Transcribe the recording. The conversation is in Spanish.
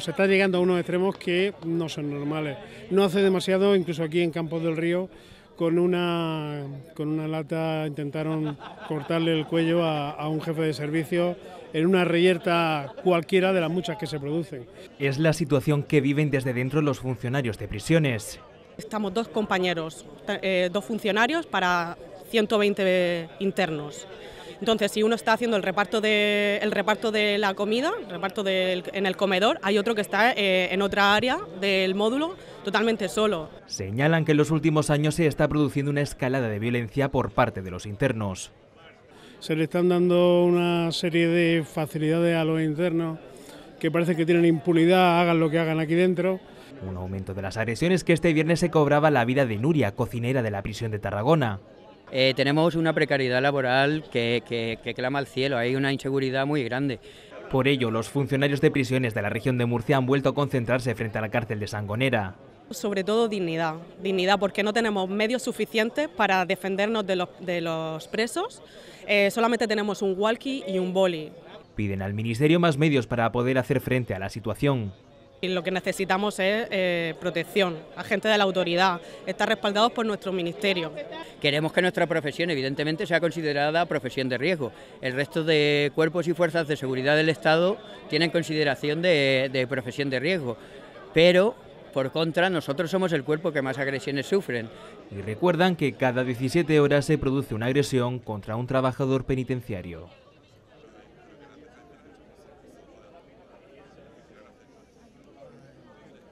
Se está llegando a unos extremos que no son normales. No hace demasiado, incluso aquí en Campos del Río, con una, lata intentaron cortarle el cuello a, un jefe de servicio en una reyerta cualquiera de las muchas que se producen. Es la situación que viven desde dentro los funcionarios de prisiones. Estamos dos compañeros, eh, dos funcionarios para 120 internos. Entonces, si uno está haciendo el reparto de, el reparto de la comida, el reparto en el comedor, hay otro que está eh, en otra área del módulo totalmente solo. Señalan que en los últimos años se está produciendo una escalada de violencia por parte de los internos. Se le están dando una serie de facilidades a los internos que parece que tienen impunidad, hagan lo que hagan aquí dentro. Un aumento de las agresiones que este viernes se cobraba la vida de Nuria, cocinera de la prisión de Tarragona. Eh, tenemos una precariedad laboral que, clama al cielo, hay una inseguridad muy grande. Por ello, los funcionarios de prisiones de la región de Murcia han vuelto a concentrarse frente a la cárcel de Sangonera. Sobre todo dignidad, dignidad porque no tenemos medios suficientes para defendernos de los, presos, eh, solamente tenemos un walkie y un boli. Piden al Ministerio más medios para poder hacer frente a la situación y lo que necesitamos es eh, protección, agentes de la autoridad, estar respaldados por nuestro ministerio. Queremos que nuestra profesión, evidentemente, sea considerada profesión de riesgo. El resto de cuerpos y fuerzas de seguridad del Estado tienen consideración de, de profesión de riesgo, pero por contra, nosotros somos el cuerpo que más agresiones sufren. Y recuerdan que cada 17 horas se produce una agresión contra un trabajador penitenciario.